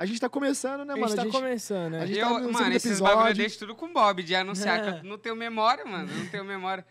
A gente tá começando, né, mano? A tá é. gente tá a gente, começando, né? A gente eu, tá mano, esses é episódio. bagulho eu deixo tudo com o Bob, de anunciar é. que eu não tenho memória, mano. Não tenho memória.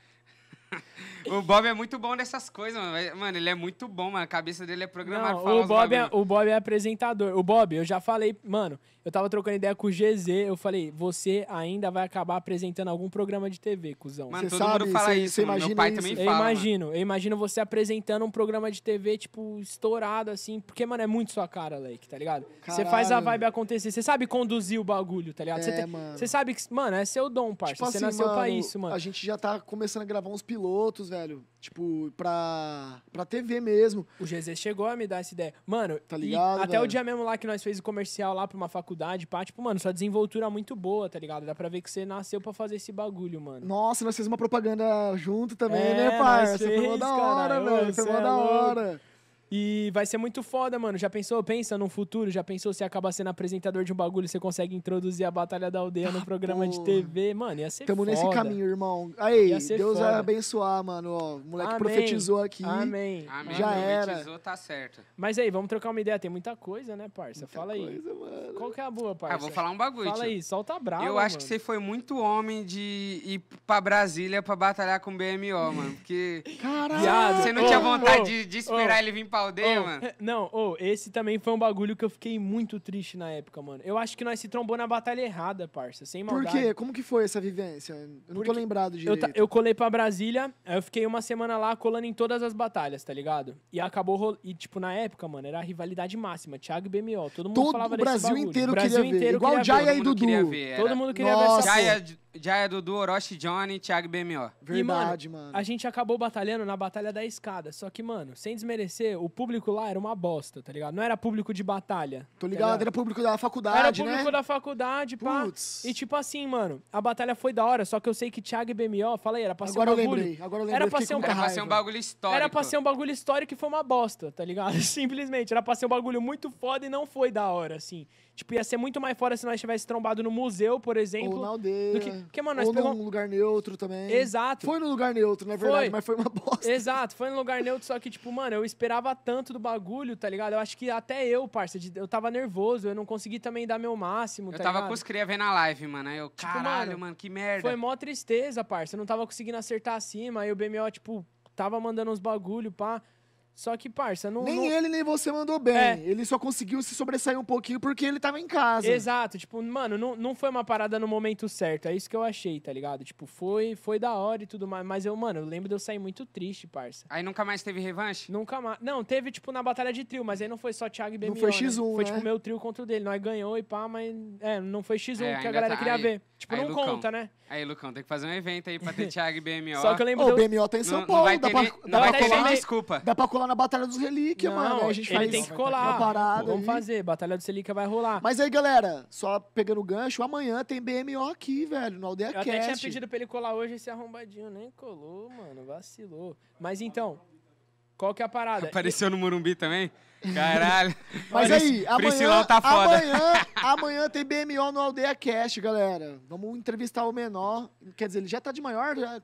o Bob é muito bom nessas coisas, mano. Mano, ele é muito bom, mano. A cabeça dele é programada. Não, o, Bob é, o Bob é apresentador. O Bob, eu já falei, mano, eu tava trocando ideia com o GZ. Eu falei, você ainda vai acabar apresentando algum programa de TV, cuzão. Mano, você todo sabe, mundo fala isso. meu pai isso. também eu fala. Eu imagino, mano. eu imagino você apresentando um programa de TV, tipo, estourado, assim. Porque, mano, é muito sua cara, Lake, tá ligado? Você faz a vibe acontecer. Você sabe conduzir o bagulho, tá ligado? Você é, sabe que, mano, é seu dom, parça. Tipo você assim, nasceu mano, pra isso, mano. A gente já tá começando a gravar uns pilotos pilotos, velho. Tipo, pra, pra TV mesmo. O GZ chegou a me dar essa ideia. Mano, tá ligado, até velho? o dia mesmo lá que nós fez o comercial lá pra uma faculdade, pá, tipo, mano, sua desenvoltura é muito boa, tá ligado? Dá pra ver que você nasceu pra fazer esse bagulho, mano. Nossa, nós fizemos uma propaganda junto também, né, é, né, parça? Foi mó da hora, velho. Foi mó é da hora. E vai ser muito foda, mano. Já pensou? Pensa num futuro. Já pensou se acaba sendo apresentador de um bagulho, você consegue introduzir a Batalha da Aldeia ah, no programa pô. de TV? Mano, ia ser Tamo foda. nesse caminho, irmão. Aí, Deus foda. vai abençoar, mano. Ó, o moleque Amém. profetizou aqui. Amém. Amém. Já era. Profetizou, tá certo. Mas aí, vamos trocar uma ideia. Tem muita coisa, né, parça? Muita Fala coisa, aí. Mano. Qual que é a boa, parça? Ah, vou falar um bagulho. Fala tio. aí, solta brabo. Eu acho mano. que você foi muito homem de ir pra Brasília pra batalhar com o BMO, mano. Porque... Caralho! Você não tinha vontade oh, de, de, esperar oh. ele vir pra oh, mano. Não, oh, esse também foi um bagulho que eu fiquei muito triste na época, mano. Eu acho que nós se trombou na batalha errada, parça, sem maldade. Por quê? Como que foi essa vivência? Eu não Porque tô lembrado direito. Eu, ta, eu colei pra Brasília, aí eu fiquei uma semana lá colando em todas as batalhas, tá ligado? E acabou rolando. E, tipo, na época, mano, era a rivalidade máxima. Thiago e BMO, todo mundo todo falava desse bagulho. Todo o Brasil inteiro queria ver. Igual Jaya e Dudu. Todo mundo queria ver essa Jaya... Já é Dudu, Orochi Johnny, Thiago BMO. Verdade, e, mano, mano, A gente acabou batalhando na Batalha da Escada. Só que, mano, sem desmerecer, o público lá era uma bosta, tá ligado? Não era público de batalha. Tô tá ligado, tá era público da faculdade, Era né? público né? da faculdade, pá. Puts. E tipo assim, mano, a batalha foi da hora, só que eu sei que Thiago e BMO, falei, era pra ser um bagulho. Eu lembrei, agora eu lembrei, era pra, ser um, era pra ser um bagulho histórico. Era pra ser um bagulho histórico e foi uma bosta, tá ligado? Simplesmente. Era pra ser um bagulho muito foda e não foi da hora, assim. Tipo, ia ser muito mais fora se nós tivesse trombado no museu, por exemplo. Ou na aldeia. Do que... Porque, mano, nós Ou pegamos... num lugar neutro também. Exato. Foi num lugar neutro, na verdade, foi. mas foi uma bosta. Exato, foi num lugar neutro, só que, tipo, mano, eu esperava tanto do bagulho, tá ligado? Eu acho que até eu, parça, eu tava nervoso, eu não consegui também dar meu máximo, Eu tá tava ligado? com os cria vendo a live, mano, aí eu, tipo, caralho, mano, mano, que merda. Foi mó tristeza, parça, eu não tava conseguindo acertar acima, aí o BMO, tipo, tava mandando uns bagulho, pá... Pra... Só que, parça, não. Nem não... ele, nem você mandou bem. É. Ele só conseguiu se sobressair um pouquinho porque ele tava em casa. Exato, tipo, mano, não, não foi uma parada no momento certo. É isso que eu achei, tá ligado? Tipo, foi, foi da hora e tudo mais. Mas eu, mano, eu lembro de eu sair muito triste, parça. Aí nunca mais teve revanche? Nunca mais. Não, teve, tipo, na batalha de trio, mas aí não foi só Thiago e BMO. Não foi X1. Né? Foi, né? tipo, meu trio contra o dele. Nós ganhou e pá, mas. É, não foi X1 é, que a galera tá... queria aí, ver. Tipo, aí, não Lucão. conta, né? Aí, Lucão, tem que fazer um evento aí pra ter Thiago e BMO. Só que eu lembro. Ô, oh, BMO tá em São Paulo, Dá pra colar. Desculpa. Dá pra colar colar na Batalha dos Relíquias, mano. Aí a gente ele faz tem que colar. Uma parada Vamos aí. fazer, Batalha dos Relíquias vai rolar. Mas aí, galera, só pegando o gancho, amanhã tem BMO aqui, velho, no Aldeia Eu Cast. até tinha pedido pra ele colar hoje esse arrombadinho, nem colou, mano, vacilou. Mas então, qual que é a parada? Apareceu no Morumbi também? Caralho. Mas aí, amanhã, Priscilão tá foda. Amanhã, amanhã tem BMO no Aldeia Cast, galera. Vamos entrevistar o menor. Quer dizer, ele já tá de maior? Já...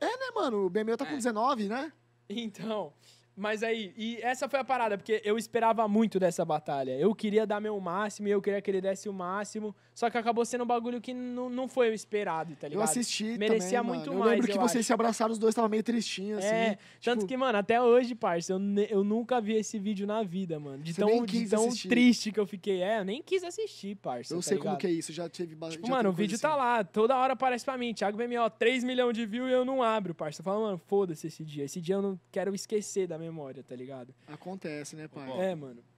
É, né, mano? O BMO tá com 19, é. né? Então, mas aí, e essa foi a parada, porque eu esperava muito dessa batalha. Eu queria dar meu máximo e eu queria que ele desse o máximo. Só que acabou sendo um bagulho que não, não foi o esperado, tá ligado? Eu assisti. Merecia também, muito mano. mais. Eu lembro que vocês se abraçaram, os dois tava meio tristinho, é, assim. É, tipo... tanto que, mano, até hoje, parça, eu, eu nunca vi esse vídeo na vida, mano. De Você tão, de tão triste que eu fiquei. É, eu nem quis assistir, parça. Eu tá sei ligado? como que é isso, já teve Tipo, mano, o vídeo tá assim. tá lá, toda hora aparece pra mim. Thiago BMO, 3 milhões de views e eu não abro, parça. Eu falo, mano, foda-se esse dia. Esse dia eu não quero esquecer da minha memória, tá ligado? Acontece, né, pai? É, mano.